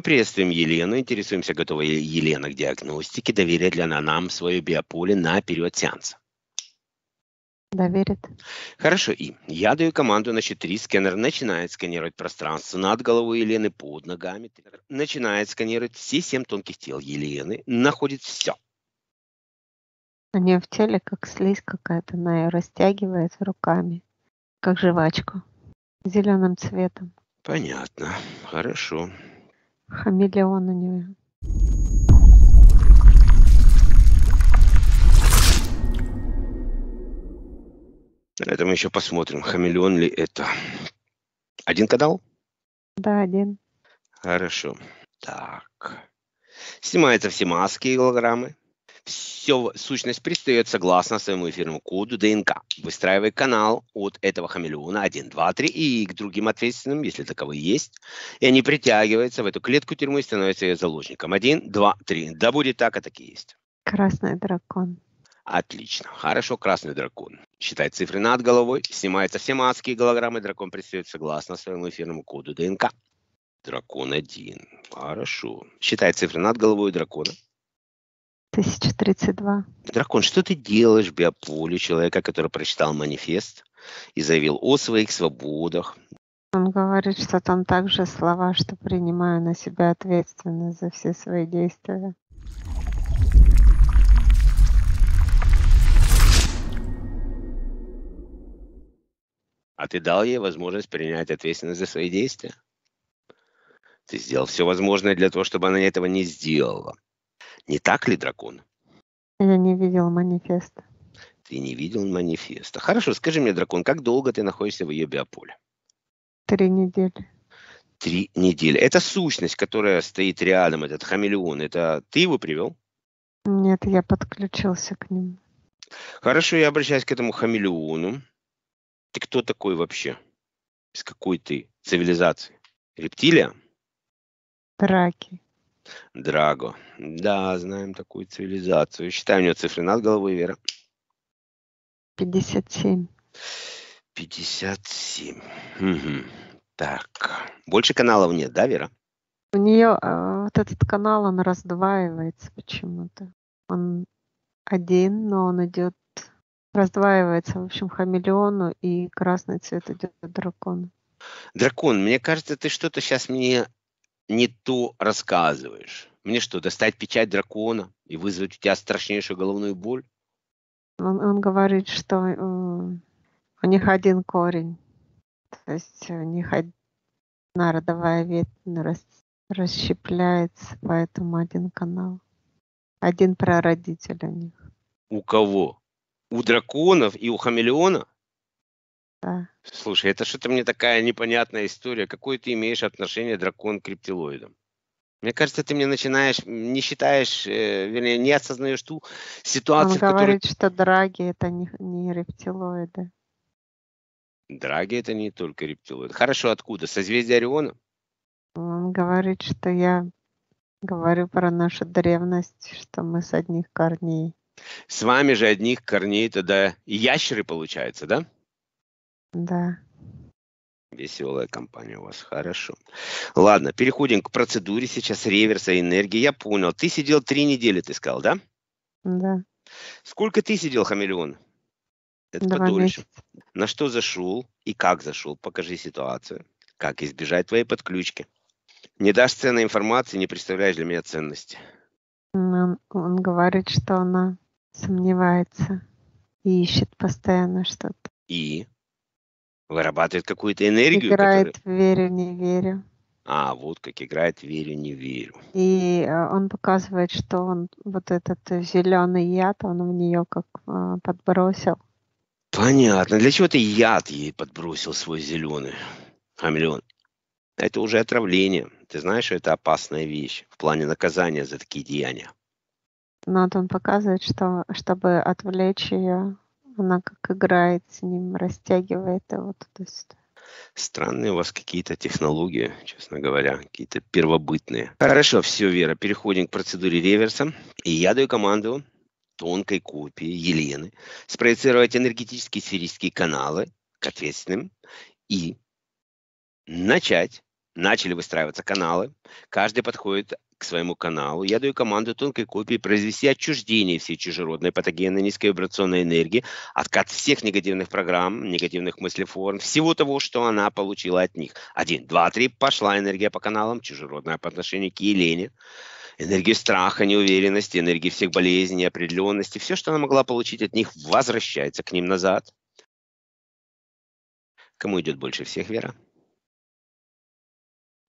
Мы приветствуем Елену, интересуемся, готова ли Елена к диагностике, доверяет ли она нам свое биополе на период сеанса. Доверит. Хорошо, и я даю команду на 4. Сканер начинает сканировать пространство над головой Елены, под ногами. Начинает сканировать все семь тонких тел Елены, находит все. У нее в теле как слизь какая-то, она ее растягивает руками, как жвачку, зеленым цветом. Понятно, хорошо. Хамелеон у него. Это мы еще посмотрим, хамелеон ли это. Один канал? Да, один. Хорошо. Так. Снимаются все маски и голограммы все, сущность пристает согласно своему эфирному коду ДНК. Выстраивай канал от этого хамелеона 1, 2, 3 и к другим ответственным, если таковые есть. И они притягиваются в эту клетку тюрьмы и становятся ее заложником. 1, 2, 3. Да будет так, а так и есть. Красный дракон. Отлично. Хорошо, красный дракон. Считает цифры над головой, Снимается все маски и голограммы. Дракон пристает согласно своему эфирному коду ДНК. Дракон 1. Хорошо. Считает цифры над головой дракона. 1032. Дракон, что ты делаешь в биополе человека, который прочитал манифест и заявил о своих свободах? Он говорит, что там также слова, что принимаю на себя ответственность за все свои действия. А ты дал ей возможность принять ответственность за свои действия? Ты сделал все возможное для того, чтобы она этого не сделала. Не так ли, дракон? Я не видел манифеста. Ты не видел манифеста. Хорошо, скажи мне, дракон, как долго ты находишься в ее биополе? Три недели. Три недели. Это сущность, которая стоит рядом, этот хамелеон. Это ты его привел? Нет, я подключился к нему. Хорошо, я обращаюсь к этому хамелеону. Ты кто такой вообще? Из какой ты цивилизации? Рептилия? Драки. Драго. Да, знаем такую цивилизацию. Считаем у нее цифры над головой, Вера. 57. 57. Угу. Так. Больше каналов нет, да, Вера? У нее э, а, вот этот канал, он раздваивается почему-то. Он один, но он идет, раздваивается, в общем, хамелеону, и красный цвет идет дракон. Дракон, мне кажется, ты что-то сейчас мне не то рассказываешь. Мне что, достать печать дракона и вызвать у тебя страшнейшую головную боль? Он, он говорит, что э, у них один корень. То есть у них одна родовая ветвь рас, расщепляется, поэтому один канал. Один прародитель у них. У кого? У драконов и у хамелеона? Слушай, это что-то мне такая непонятная история. Какое ты имеешь отношение дракон к рептилоидам? Мне кажется, ты мне начинаешь, не считаешь, э, вернее, не осознаешь ту ситуацию, Он в которой... говорит, что драги это не, не рептилоиды. Драги это не только рептилоиды. Хорошо, откуда? Созвездие Ориона? Он говорит, что я говорю про нашу древность, что мы с одних корней. С вами же одних корней тогда ящеры, получается, да? Да. Веселая компания у вас, хорошо. Ладно, переходим к процедуре сейчас реверса энергии. Я понял, ты сидел три недели, ты сказал, да? Да. Сколько ты сидел, хамелеон? Это Два подольше. Месяца. На что зашел и как зашел? Покажи ситуацию. Как избежать твоей подключки? Не дашь ценной информации, не представляешь для меня ценности. Он, он говорит, что она сомневается и ищет постоянно что-то. И? Вырабатывает какую-то энергию. Играет которая... верю, не верю. А, вот как играет верю, не верю. И э, он показывает, что он вот этот зеленый яд, он в нее как э, подбросил. Понятно. Для чего ты яд ей подбросил свой зеленый, хамелеон? Это уже отравление. Ты знаешь, что это опасная вещь в плане наказания за такие деяния. Но ну, вот он показывает, что чтобы отвлечь ее она как играет с ним, растягивает его туда-сюда. Странные у вас какие-то технологии, честно говоря, какие-то первобытные. Хорошо, все, Вера, переходим к процедуре реверса. И я даю команду тонкой копии Елены спроецировать энергетические сферические каналы к ответственным и начать Начали выстраиваться каналы. Каждый подходит к своему каналу. Я даю команду тонкой копии произвести отчуждение всей чужеродной патогенной низкой вибрационной энергии, откат всех негативных программ, негативных мыслеформ, всего того, что она получила от них. Один, два, три, пошла энергия по каналам, чужеродная по отношению к Елене. Энергию страха, неуверенности, энергии всех болезней, неопределенности. Все, что она могла получить от них, возвращается к ним назад. Кому идет больше всех вера?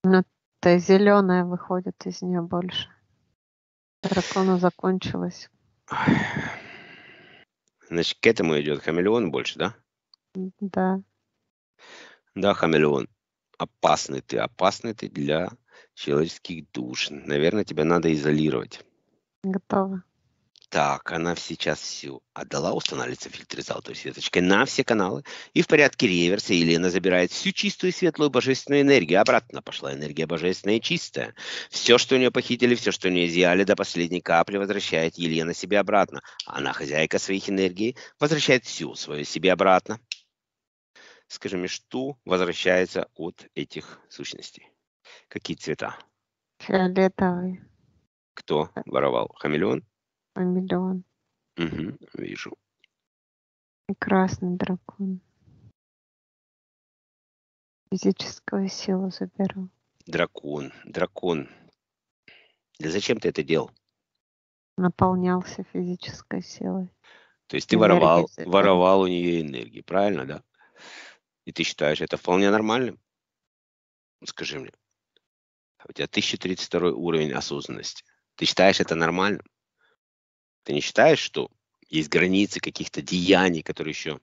Ну, то зеленая выходит из нее больше. Дракона закончилась. Значит, к этому идет хамелеон больше, да? Да. Да, хамелеон. Опасный ты, опасный ты для человеческих душ. Наверное, тебя надо изолировать. Готово. Так, она сейчас всю отдала, устанавливается фильтризатор светочкой на все каналы. И в порядке реверса Елена забирает всю чистую, светлую, божественную энергию. Обратно пошла энергия божественная и чистая. Все, что у нее похитили, все, что у нее изъяли до последней капли, возвращает Елена себе обратно. Она, хозяйка своих энергий, возвращает всю свою себе обратно. Скажи мне, что возвращается от этих сущностей? Какие цвета? Фиолетовый. Кто воровал? Хамелеон? Миллион. Угу, вижу. И красный дракон. Физическую силу заберу. Дракон, дракон. Да зачем ты это делал? Наполнялся физической силой. То есть ты энергию воровал, заберу. воровал у нее энергии, правильно, да? И ты считаешь это вполне нормальным? Скажи мне. А у тебя 1032 уровень осознанности. Ты считаешь это нормальным? Ты не считаешь, что есть границы каких-то деяний, которые еще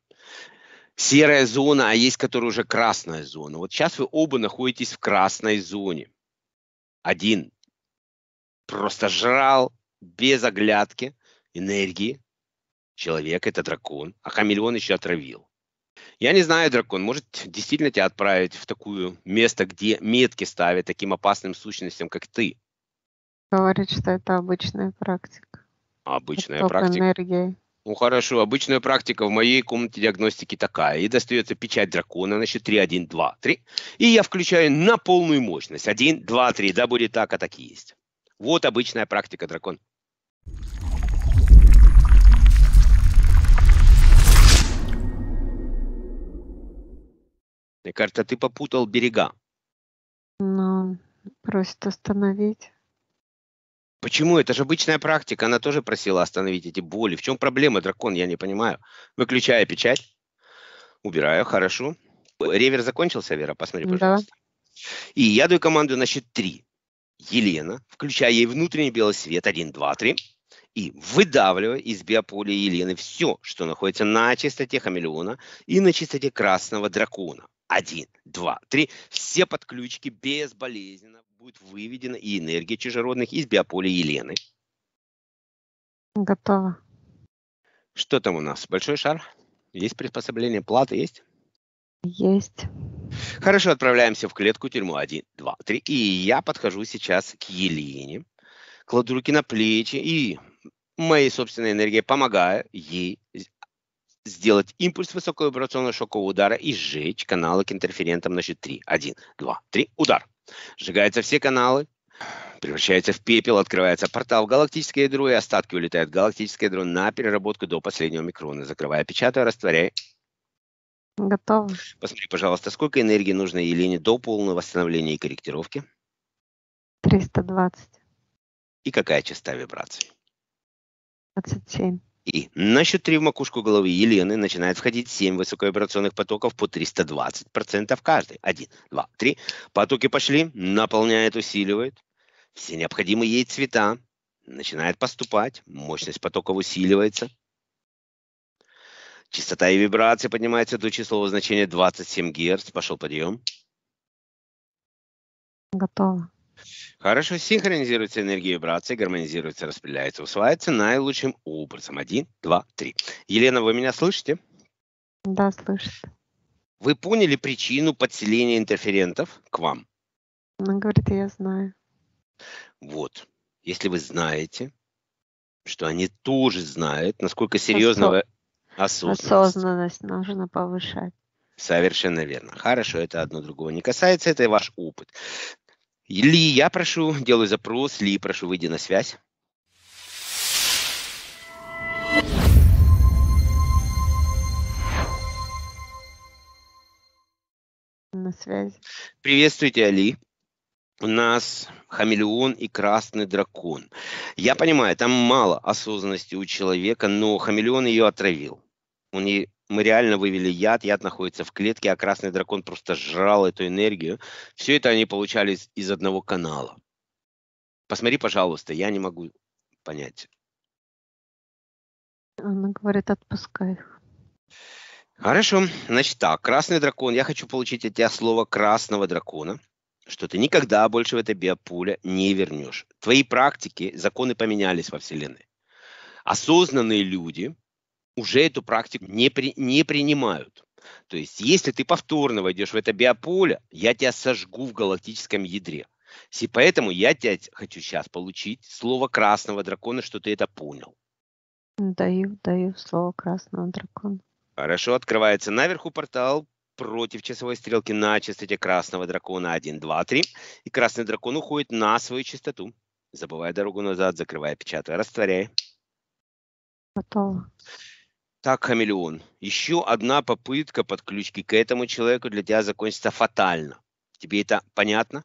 серая зона, а есть, которая уже красная зона. Вот сейчас вы оба находитесь в красной зоне. Один просто жрал без оглядки энергии Человек это дракон, а хамелеон еще отравил. Я не знаю, дракон, может действительно тебя отправить в такое место, где метки ставят таким опасным сущностям, как ты. Говорит, что это обычная практика обычная Поток практика. Энергии. Ну хорошо, обычная практика в моей комнате диагностики такая. И достается печать дракона, значит, 3, 1, 2, 3. И я включаю на полную мощность. 1, 2, 3, да будет так, а так и есть. Вот обычная практика дракон. Мне кажется, ты попутал берега. Ну, просит остановить. Почему? Это же обычная практика. Она тоже просила остановить эти боли. В чем проблема, дракон? Я не понимаю. Выключаю печать. Убираю. Хорошо. Ревер закончился, Вера? Посмотри, пожалуйста. Да. И я даю команду на счет три. Елена, включая ей внутренний белый свет, Один, два, три. и выдавливаю из биополя Елены все, что находится на чистоте хамелеона и на чистоте красного дракона. Один, два, три. Все подключки безболезненно будет выведена и энергия чужеродных из биополя Елены. Готово. Что там у нас? Большой шар? Есть приспособление? Плата есть? Есть. Хорошо, отправляемся в клетку тюрьму. Один, два, три. И я подхожу сейчас к Елене, кладу руки на плечи и моей собственной энергией помогаю ей сделать импульс высокого вибрационного шокового удара и сжечь каналы к интерферентам на счет 3. 1, 2, 3. Удар. Сжигаются все каналы, превращается в пепел, открывается портал в галактическое ядро, и остатки улетают в галактическое ядро на переработку до последнего микрона. Закрывая, печатая, растворяй. Готово. Посмотри, пожалуйста, сколько энергии нужно Елене до полного восстановления и корректировки? 320. И какая частота вибраций? 27. И на счет 3 в макушку головы Елены начинает входить 7 высоковибрационных потоков по 320% каждый. 1, 2, 3. Потоки пошли, наполняет, усиливает. Все необходимые ей цвета начинает поступать. Мощность потоков усиливается. Частота и вибрации поднимается до числового значения 27 Гц. Пошел подъем. Готово. Хорошо синхронизируется энергия вибрации, гармонизируется, распределяется, усваивается наилучшим образом. Один, два, три. Елена, вы меня слышите? Да, слышу. Вы поняли причину подселения интерферентов к вам? Она ну, говорит, я знаю. Вот. Если вы знаете, что они тоже знают, насколько серьезно Осо... вы... Осознанность нужно повышать. Совершенно верно. Хорошо, это одно другого не касается, это ваш опыт. Ли, я прошу, делаю запрос. Ли, прошу, выйди на связь. На связи. Приветствуйте, Али. У нас хамелеон и красный дракон. Я понимаю, там мало осознанности у человека, но хамелеон ее отравил. Он ей мы реально вывели яд, яд находится в клетке, а красный дракон просто жрал эту энергию. Все это они получали из, из одного канала. Посмотри, пожалуйста, я не могу понять. Она говорит, отпускай их. Хорошо, значит так, красный дракон, я хочу получить от тебя слово красного дракона, что ты никогда больше в это биопуле не вернешь. Твои практики, законы поменялись во Вселенной. Осознанные люди – уже эту практику не, при, не принимают. То есть, если ты повторно войдешь в это биополе, я тебя сожгу в галактическом ядре. И поэтому я тебя хочу сейчас получить слово красного дракона, что ты это понял. Даю, даю слово красного дракона. Хорошо, открывается наверху портал против часовой стрелки на частоте красного дракона 1, 2, 3. И красный дракон уходит на свою частоту, забывая дорогу назад, закрывая, печатая, растворяя. Готово. Так, хамелеон. Еще одна попытка подключки к этому человеку для тебя закончится фатально. Тебе это понятно?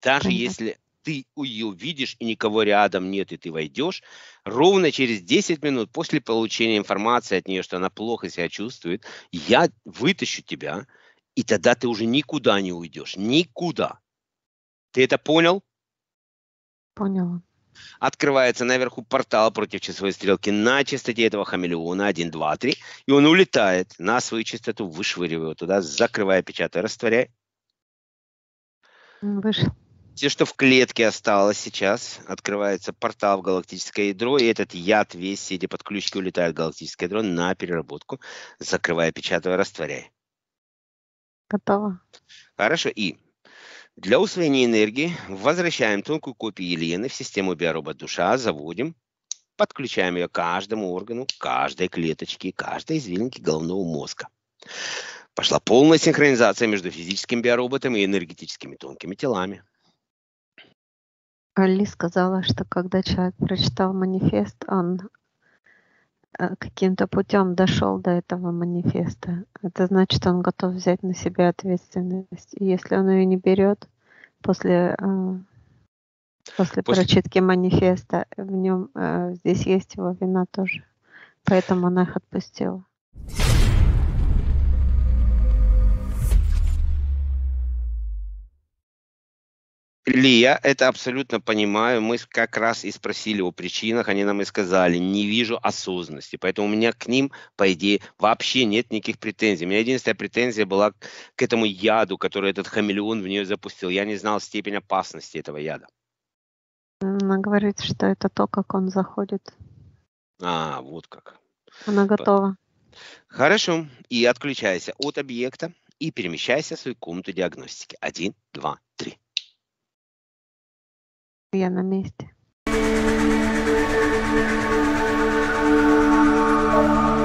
Даже понятно. если ты ее видишь и никого рядом нет, и ты войдешь, ровно через 10 минут после получения информации от нее, что она плохо себя чувствует, я вытащу тебя, и тогда ты уже никуда не уйдешь. Никуда. Ты это понял? Поняла открывается наверху портал против часовой стрелки на частоте этого хамелеона 1, 2, 3, и он улетает на свою частоту, вышвыривая туда, закрывая, печатая, растворяя. Вышел. Все, что в клетке осталось сейчас, открывается портал в галактическое ядро, и этот яд весь, все эти подключки улетают в галактическое ядро на переработку, закрывая, печатая, растворяя. Готово. Хорошо. И для усвоения энергии возвращаем тонкую копию Елены в систему биоробот душа, заводим, подключаем ее к каждому органу, каждой клеточке, каждой извилинке головного мозга. Пошла полная синхронизация между физическим биороботом и энергетическими тонкими телами. Али сказала, что когда человек прочитал манифест, он Э, каким-то путем дошел до этого манифеста, это значит, он готов взять на себя ответственность. И если он ее не берет после, э, после, после... прочитки манифеста, в нем э, здесь есть его вина тоже. Поэтому она их отпустила. Ли, я это абсолютно понимаю. Мы как раз и спросили о причинах, они нам и сказали, не вижу осознанности. Поэтому у меня к ним, по идее, вообще нет никаких претензий. У меня единственная претензия была к этому яду, который этот хамелеон в нее запустил. Я не знал степень опасности этого яда. Она говорит, что это то, как он заходит. А, вот как. Она готова. Хорошо. И отключайся от объекта и перемещайся в свою комнату диагностики. Один, два, три. я на месте. Thank you.